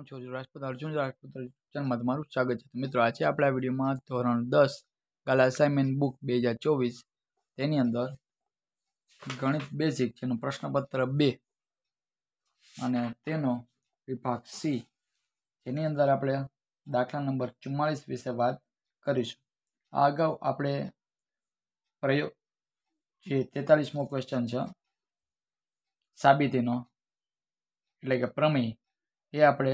હું છું રાજપૂત અર્જુન રાજપૂત ચેનલમાં તમારું સ્વાગત છે મિત્રો આજે આપણે આ વિડીયોમાં ધોરણ દસ કાલ અસાઇનમેન્ટ બુક બે હજાર ચોવીસ તેની અંદર ગણિત બેઝિક જેનું પ્રશ્નપત્ર બે અને તેનો વિભાગ સી જેની અંદર આપણે દાખલા નંબર ચુમ્માળીસ વિશે વાત કરીશું આ અગાઉ આપણે પ્રયોગ જે તેતાલીસમો ક્વેશ્ચન છે સાબિતીનો એટલે કે પ્રમેય એ આપણે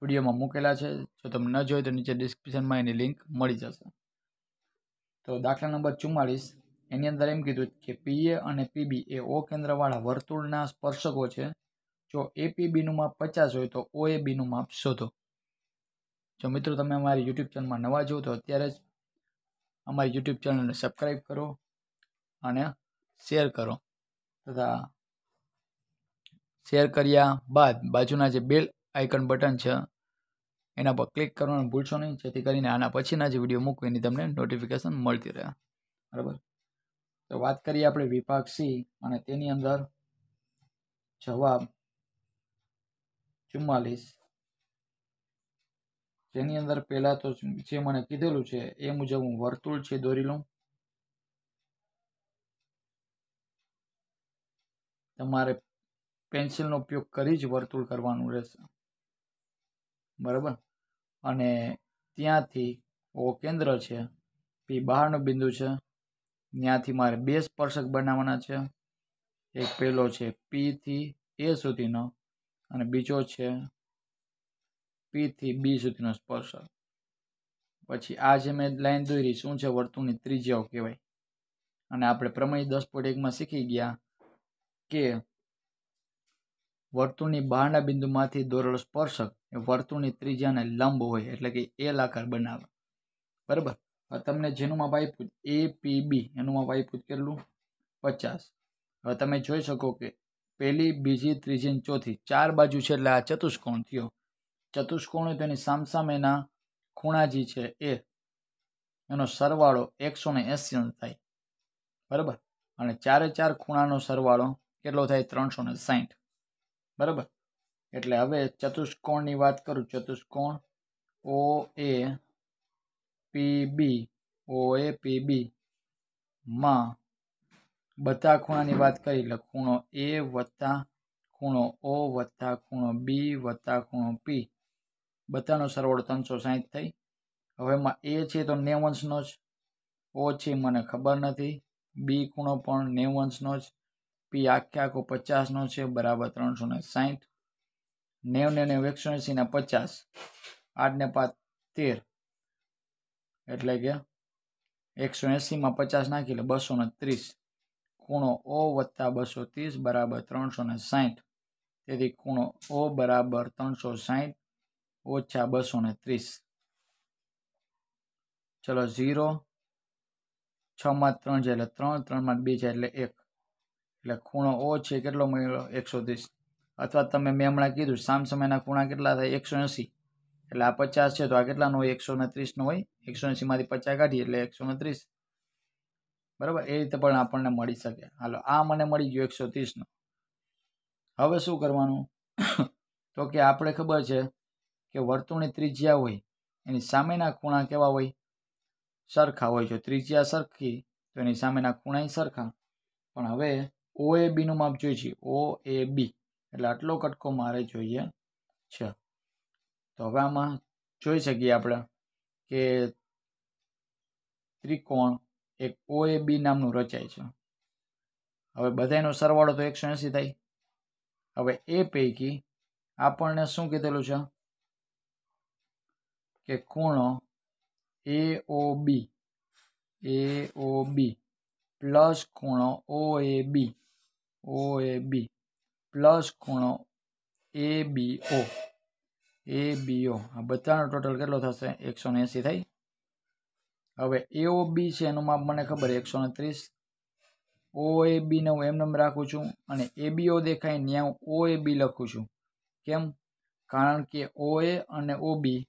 વિડીયોમાં મૂકેલા છે જો તમે ન જોઈએ તો નીચે ડિસ્ક્રિપ્શનમાં એની લિંક મળી જશે તો દાખલા નંબર ચુમ્માળીસ એની અંદર એમ કીધું કે પીએ અને પીબી એ ઓ કેન્દ્રવાળા વર્તુળના સ્પર્શકો છે જો એપીબીનું માપ પચાસ હોય તો ઓ એ માપ શોધો જો મિત્રો તમે અમારી યુટ્યુબ ચેનલમાં નવા જુઓ તો અત્યારે જ અમારી યુટ્યુબ ચેનલને સબસ્ક્રાઈબ કરો અને શેર કરો તથા શેર કર્યા બાદ બાજુના જે બેલ આઇકન બટન છે એના પર ક્લિક કરવાનું ભૂલશો નહીં જેથી કરીને આના પછીના જે વિડીયો મૂકું એની તમને નોટિફિકેશન મળતી રહે બરાબર તો વાત કરીએ આપણે વિભાગ સી અને તેની અંદર જવાબ ચુમ્માલીસ જેની અંદર પહેલાં તો જે મને કીધેલું છે એ મુજબ હું વર્તુળ છે દોરી લઉં તમારે પેન્સિલનો ઉપયોગ કરી જ વર્તુળ કરવાનું રહેશે બરાબર અને ત્યાંથી ઓ કેન્દ્ર છે પી બહારનું બિંદુ છે ત્યાંથી મારે બે સ્પર્શક બનાવવાના છે એક પહેલો છે પીથી એ સુધીનો અને બીજો છે પીથી બી સુધીનો સ્પર્શક પછી આ જે મેં લાઈન દોરી શું છે વર્તુળની ત્રિજ્યાઓ કહેવાય અને આપણે પ્રમેય દસ પોઈન્ટ એકમાં શીખી ગયા કે વર્તુળની બહારના બિંદુમાંથી દોરેલો સ્પર્શક એ વર્તુળની ત્રિજ્યાને લંબ હોય એટલે કે એલ આકાર બનાવે બરાબર હવે તમને જેનું માપ આપ્યું એ પી બી એનું માપ આપ્યું કેટલું પચાસ હવે તમે જોઈ શકો કે પહેલી બીજી ત્રીજી ચોથી ચાર બાજુ છે એટલે આ ચતુષ્કોણ થયો ચતુષ્કોણ તેની સામસામેના ખૂણા જે છે એ એનો સરવાળો એકસો ને એસી થાય બરાબર અને ચારે ચાર ખૂણાનો સરવાળો કેટલો થાય ત્રણસો ને સાઠ બરાબર એટલે હવે ચતુષ્કોણની વાત કરું ચતુષ્કોણ ઓ એ પી બી ઓ એ પી બી માં બધા ખૂણાની વાત કરી એટલે ખૂણો એ વત્તા ખૂણો ઓ વત્તા ખૂણો બી વત્તા ખૂણો પી બધાનો સરવાળો ત્રણસો સાહીઠ થઈ હવે એમાં એ છે તો નેવંશનો જ ઓ છે મને ખબર નથી બી ખૂણો પણ નેવંશનો જ pi * kya ko 50 * 9 = 360 90 * 90 - 50 8 * 7 13 એટલે કે 180 માં 50 નાખી એટલે 230 ખૂણો o + 230 = 360 તેથી ખૂણો o = 360 - 230 ચલો 0 6 માં 3 જાય એટલે 3 3 માં 2 જાય એટલે 1 એટલે ખૂણો ઓ છે કેટલો મળ્યો એકસો ત્રીસ અથવા તમે મેં હમણાં કીધું સામ સમયના ખૂણા કેટલા થાય એકસો એંસી એટલે આ પચાસ છે તો આ કેટલાનો હોય એકસો ને ત્રીસનો હોય એકસો એંસીમાંથી પચાસ કાઢીએ એટલે એકસો ને ત્રીસ બરાબર એ રીતે પણ આપણને મળી શકે હાલો આ મને મળી ગયો એકસો ત્રીસનો હવે શું કરવાનું તો કે આપણે ખબર છે કે વર્તુળની ત્રિજ્યા હોય એની સામેના ખૂણા કેવા હોય સરખા હોય જો ત્રિજ્યા સરખી તો એની સામેના ખૂણા સરખા પણ હવે ઓ એ બીનું માપ જોઈએ છે ઓ એ બી એટલે આટલો કટકો મારે જોઈએ છે તો હવે આમાં જોઈ શકીએ આપણે કે ત્રિકોણ એક ઓ એ બી નામનું રચાય છે હવે બધાનો સરવાળો તો એકસો એંસી થાય હવે એ પૈકી આપણને શું કીધેલું છે કે ખૂણો એ ઓ બી એ ઓ બી પ્લસ ખૂણો ઓ એ બી ઓ એ બી પ્લસ ખૂણો એ બી ઓ એ બી ઓ આ બધાનો ટોટલ કેટલો થશે એકસો ને એંસી થઈ હવે એઓ બી છે એનું માપ મને ખબર એકસો ને ત્રીસ ઓ એ બીને હું એમ નમ રાખું છું અને એ બી ઓ દેખાય ત્યાં હું ઓ એ બી લખું છું કેમ કારણ કે ઓ એ અને ઓ બી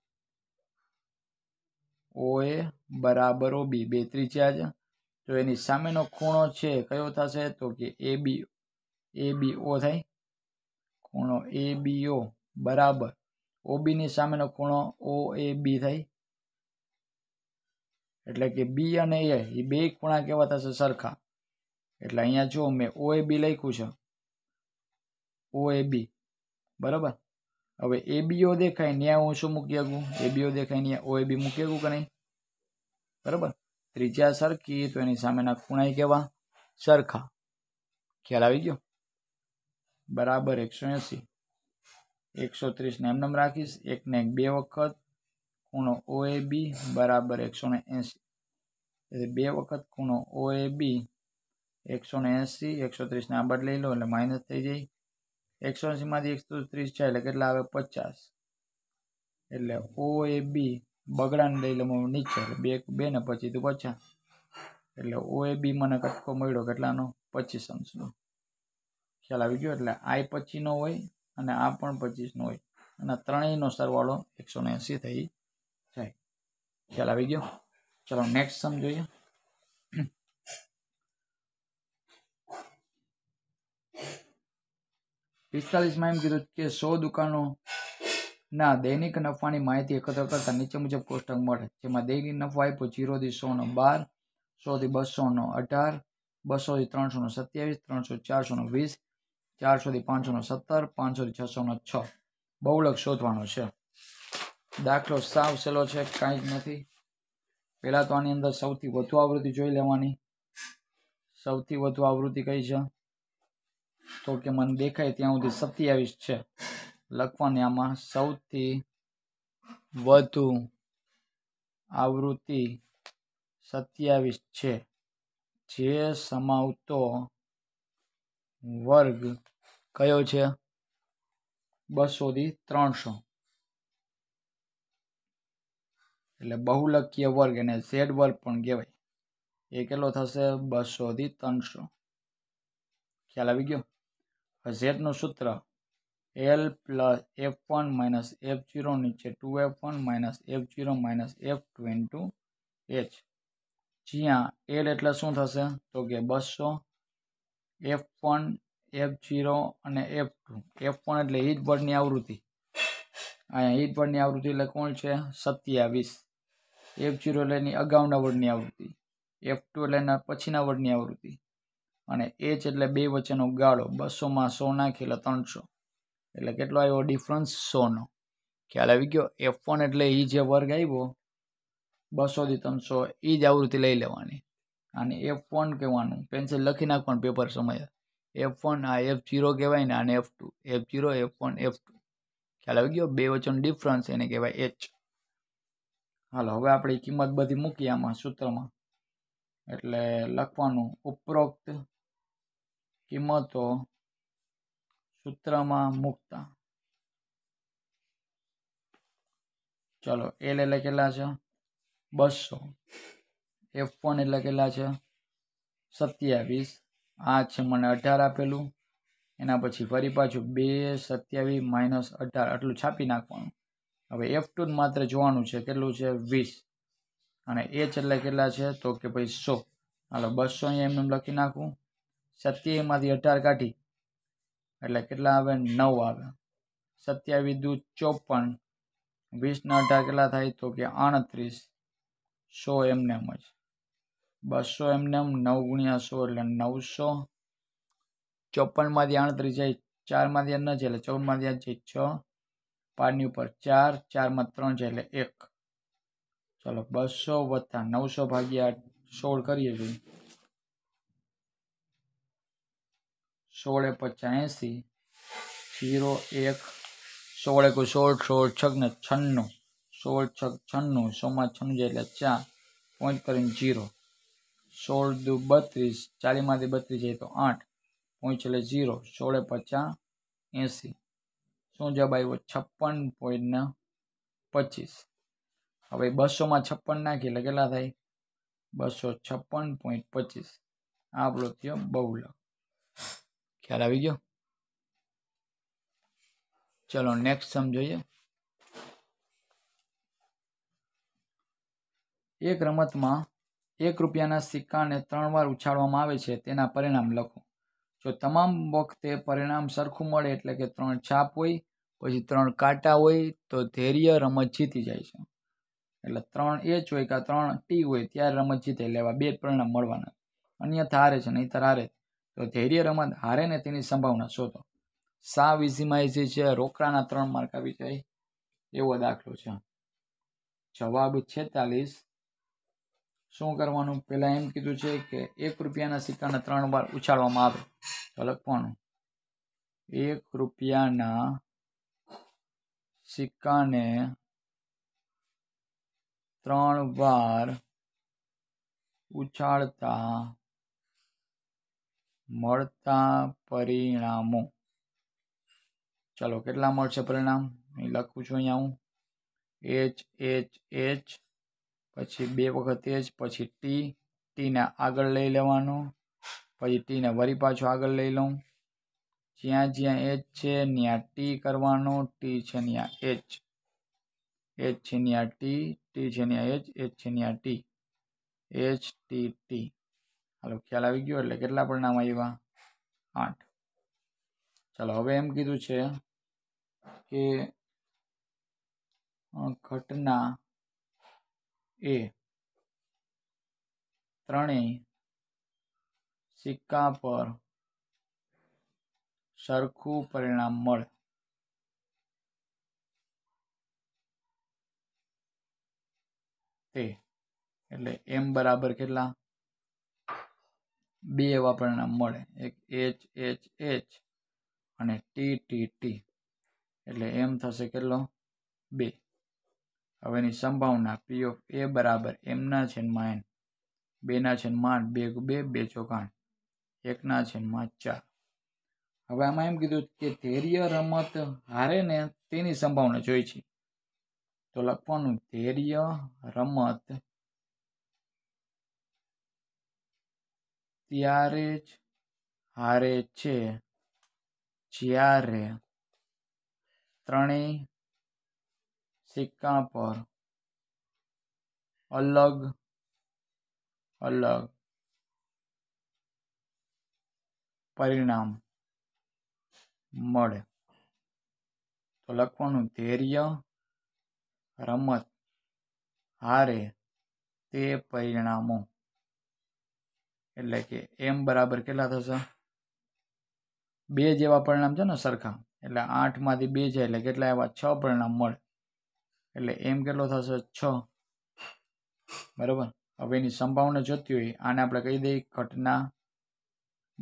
ઓ એ બરાબર ઓ બી બે ત્રીજા છે તો એની સામેનો ખૂણો છે કયો થશે તો કે એ બી એ બી ઓ થાય ખૂણો એ બી ઓ બરાબર ઓબીની સામેનો ખૂણો ઓ એ બી થાય એટલે કે બી અને એ એ બે ખૂણા કેવા થશે સરખા એટલે અહીંયા જો મેં ઓ એ બી લખ્યું છે ઓ એ બી બરાબર હવે એ બીઓ દેખાય ત્યાં હું શું મૂકી શકું એ બીઓ દેખાય ત્યાં ઓ એ બી મૂકી શકું કે નહીં બરાબર ત્રીજા સરખી તો એની સામેના ખૂણા કેવા સરખા ખ્યાલ આવી ગયો બરાબર એકસો એંસી એકસો ત્રીસને એમનેમ રાખીશ એકને એક બે વખત ખૂણો ઓ એ બી બરાબર એકસો ને એંસી એટલે બે વખત ખૂણો ઓ એ બી એકસો ને એંસી એકસો ત્રીસને આ લઈ લો એટલે માઇનસ થઈ જાય એકસો એંસીમાંથી એકસો ત્રીસ છે એટલે કેટલા આવે પચાસ એટલે ઓ એ બી બગડાને લઈ લો નીચે બે બે ને પછી તો પચાસ એટલે ઓ એ બી મને કટકો મળ્યો કેટલાનો પચીસ અંશનો ખ્યાલ આવી ગયો એટલે આઈ પચીસનો હોય અને આ પણ પચીસનો હોય અને ત્રણેયનો સરવાળો એકસો ને થઈ જાય ખ્યાલ આવી ગયો ચલો નેક્સ્ટ સમ જોઈએ પિસ્તાલીસમાં એમ કીધું કે સો દુકાનો ના દૈનિક નફાની માહિતી એકત્ર કરતા નીચે મુજબ કોષ્ટક મળે જેમાં દૈનિક નફો આપ્યો જીરોથી સોનો બાર સોથી બસોનો અઢાર બસોથી ત્રણસોનો સત્યાવીસ ત્રણસો ચારસોનો વીસ ચારસોથી પાંચસોનો સત્તર પાંચસોથી છસોનો છ બહુલક શોધવાનો છે દાખલો સાવ સેલો છે કાંઈ જ નથી પહેલાં તો આની અંદર સૌથી વધુ આવૃત્તિ જોઈ લેવાની સૌથી વધુ આવૃત્તિ કઈ છે તો કે મને દેખાય ત્યાં સુધી સત્યાવીસ છે લખવાની આમાં સૌથી વધુ આવૃત્તિ સત્યાવીસ છે જે સમાવતો વર્ગ કયો છે બસો થી ત્રણસો એટલે બહુલકીય વર્ગ એને ઝેડ વર્ગ પણ કહેવાય એ કેટલો થશે બસોથી ત્રણસો ખ્યાલ આવી ગયો ઝેડનું સૂત્ર L plus F one minus F zero નીચે two F one minus F zero minus F two into H જ્યાં એલ એટલે શું થશે તો કે બસો એફ વન એફ ઝીરો અને એફ ટુ એફ વન એટલે હિટ બર્ડની આવૃત્તિ અહીંયા હિટ બર્ડની આવૃત્તિ એટલે કોણ છે સત્યાવીસ એફ ઝીરો એટલે એની અગાઉના વર્ડની આવૃત્તિ એફ ટુ એટલે એના પછીના વર્ડની આવૃત્તિ અને એચ એટલે બે વચ્ચેનો ગાળો બસોમાં સો નાખેલા ત્રણસો એટલે કેટલો આવ્યો ડિફરન્સ સોનો ખ્યાલ આવી ગયો એફ વન એટલે એ જે વર્ગ આવ્યો બસોથી ત્રણસો એ જ આવૃત્તિ લઈ લેવાની અને એફ વન કહેવાનું પેન્સિલ લખી નાખવાનું પેપર સમયે એફ વન આ એફ જીરો કહેવાય ને આને F two F zero F one F two ખ્યાલ આવી ગયો બે વચ્ચેનો ડિફરન્સ એને કહેવાય એચ હાલો હવે આપણે કિંમત બધી મૂકી આમાં સૂત્રમાં એટલે લખવાનું ઉપરોક્ત કિંમતો સૂત્રમાં મૂકતા ચલો એલ એટલે કેટલા છે બસો એફ વન એટલે કેટલા છે સત્યાવીસ આ છે મને અઢાર આપેલું એના પછી ફરી પાછું બે સત્યાવીસ માઇનસ અઢાર આટલું છાપી નાખવાનું હવે એફ ટુ માત્ર જોવાનું છે કેટલું છે વીસ અને એચ એટલે કેટલા છે તો કે ભાઈ સો હાલો બસો અહીંયા એમને લખી નાખું સત્યાવીસમાંથી અઢાર કાઢી એટલે કેટલા આવે નવ આવે સત્યાવીસ દુ ચોપન વીસના અઢાર કેટલા થાય તો કે આડત્રીસ સો એમને એમ જ 200 हमने हम 9 * 100 એટલે 900 54 માં 38 છે 4 માં ધ્યાન ન છે એટલે 14 માં ધ્યાન છે 6 પાડની ઉપર 4 4 માં 3 છે એટલે 1 ચાલો 200 + 900 / 16 કરીએ ભાઈ 16 50 80 0 1 16 * 6 = 96 16 * 6 = 96 100 માં 6 એટલે 4 પોઈન્ટ કરીને 0 सोल दू बतीस चालीस में बतीस है तो आठ पॉइंट छे जीरो सोले पचास एसी शू जवाब आ छप्पन पॉइंट ने पच्चीस हाँ भाई में छप्पन नाखी ले के बसो छप्पन पॉइंट पच्चीस आप बहुल ख्याल आ गया चलो नेक्स्ट समझिए एक रमत में એક રૂપિયાના સિક્કાને ત્રણ વાર ઉછાળવામાં આવે છે તેના પરિણામ લખો જો તમામ વખતે પરિણામ સરખું મળે એટલે કે ત્રણ છાપ હોય પછી ત્રણ કાંટા હોય તો ધૈર્ય રમત જીતી જાય છે એટલે ત્રણ એચ હોય કે ત્રણ ટી હોય ત્યારે રમત જીતે લેવા બે પરિણામ મળવાના અન્યથા હારે છે નહીંતર હારે તો ધૈર્ય રમત હારે ને તેની સંભાવના શોધો સા ઇઝીમાં છે રોકડાના ત્રણ માર્ક આવી જાય એવો દાખલો છે જવાબ છેતાલીસ શો કરવા નું પહેલા એમ કીધું છે કે ₹1 ના સિક્કાને 3 બાર ઉછાળવામાં આવે ચલો લખવાનું ₹1 ના સિક્કાને 3 બાર ઉછાળતા મળતા પરિણામો ચલો કેટલા મળ છે પરિણામ અહીં લખું છું અહીંયા હું H H H પછી બે વખત એજ પછી ટી ટીને આગળ લઈ લેવાનો પછી ટીને વરી પાછો આગળ લઈ લઉં જ્યાં જ્યાં એચ છે ત્યાં ટી કરવાનો ટી છે ત્યાં એચ એચ છે ત્યાં ટી ટી છે ત્યાં એચ એચ છે ત્યાં ટી એચ ટી ટી હાલો ખ્યાલ આવી ગયો એટલે કેટલા પરિણામ આવ્યા આઠ ચાલો હવે એમ કીધું છે કે ઘટના એ ત્રણેય સિક્કા પર સરખું પરિણામ મળે તે એટલે એમ બરાબર કેટલા બે એવા પરિણામ મળે એક એચ એચ એચ અને ટી ટી ટી એટલે એમ થશે કેટલો બે હવેની સંભાવના પી ઓફ એ બરાબર એમના છેદમાં એન બેના છેદમાં આઠ બે બે બે ચોકાણ એકના છેદમાં ચાર હવે આમાં એમ કીધું કે ધૈર્ય રમત હારે ને તેની સંભાવના જોઈ છે તો લખવાનું ધૈર્ય રમત ત્યારે જ હારે છે જ્યારે ત્રણેય સિક્કા પર અલગ અલગ પરિણામ મળે તો લખવાનું ધૈર્ય રમત હારે તે પરિણામો એટલે કે એમ બરાબર કેટલા થશે બે જેવા પરિણામ છે ને સરખા એટલે આઠમાંથી બે છે એટલે કેટલા એવા છ પરિણામ મળે એટલે એમ કેટલો થશે છ બરાબર હવે એની સંભાવના જોતી હોય આને આપણે કહી દઈએ ઘટના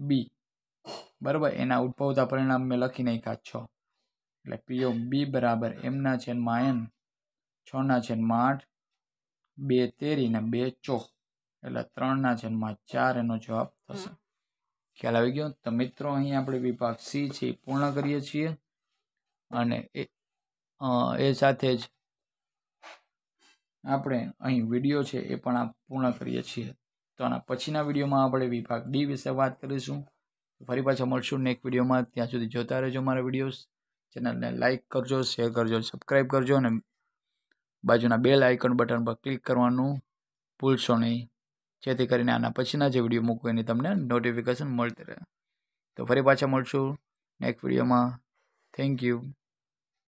બી બરાબર એના ઉદ્ભવતા પરિણામ મેં લખી નાખ્યા છ એટલે પીઓ બી બરાબર એમના છેદમાં એમ છના છેદમાં આઠ બે તેરી ને બે ચોક એટલે ત્રણના છેદમાં ચાર એનો જવાબ થશે ખ્યાલ આવી ગયો તો મિત્રો અહીં આપણે વિભાગ સી છે પૂર્ણ કરીએ છીએ અને એ સાથે જ આપણે અહીં વિડીયો છે એ પણ આ પૂર્ણ કરીએ છીએ તો આના પછીના વિડીયોમાં આપણે વિભાગ ડી વિશે વાત કરીશું ફરી પાછા મળશું નેક્સ્ટ વિડીયોમાં ત્યાં સુધી જોતા રહેજો મારા વિડીયોઝ ચેનલને લાઇક કરજો શેર કરજો સબસ્ક્રાઈબ કરજો અને બાજુના બેલ આઇકન બટન પર ક્લિક કરવાનું ભૂલશો નહીં જેથી કરીને આના પછીના જે વિડીયો મૂકું એની તમને નોટિફિકેશન મળતી રહે તો ફરી પાછા મળશું નેક્સ્ટ વિડીયોમાં થેન્ક યુ